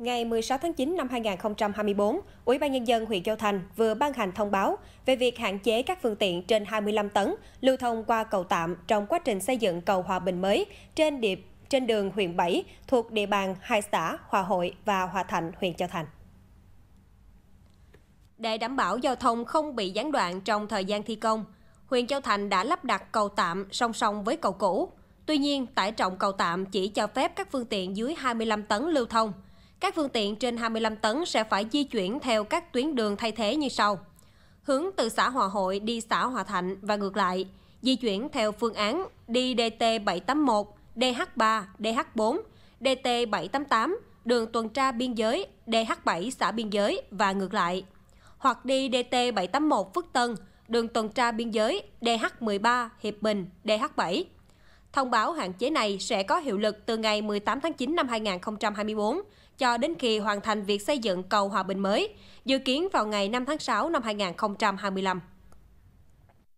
Ngày 16 tháng 9 năm 2024, Ủy ban Nhân dân huyện Châu Thành vừa ban hành thông báo về việc hạn chế các phương tiện trên 25 tấn lưu thông qua cầu tạm trong quá trình xây dựng cầu Hòa Bình mới trên địa trên đường huyện 7 thuộc địa bàn hai xã Hòa Hội và Hòa Thạnh, huyện Châu Thành. Để đảm bảo giao thông không bị gián đoạn trong thời gian thi công, huyện Châu Thành đã lắp đặt cầu tạm song song với cầu cũ. Tuy nhiên, tải trọng cầu tạm chỉ cho phép các phương tiện dưới 25 tấn lưu thông – các phương tiện trên 25 tấn sẽ phải di chuyển theo các tuyến đường thay thế như sau. Hướng từ xã Hòa Hội đi xã Hòa Thạnh và ngược lại, di chuyển theo phương án đi DT781, DH3, DH4, DT788, đường tuần tra biên giới DH7 xã biên giới và ngược lại, hoặc đi DT781 Phước Tân, đường tuần tra biên giới DH13 Hiệp Bình, DH7. Thông báo hạn chế này sẽ có hiệu lực từ ngày 18 tháng 9 năm 2024 cho đến khi hoàn thành việc xây dựng cầu Hòa Bình mới, dự kiến vào ngày 5 tháng 6 năm 2025.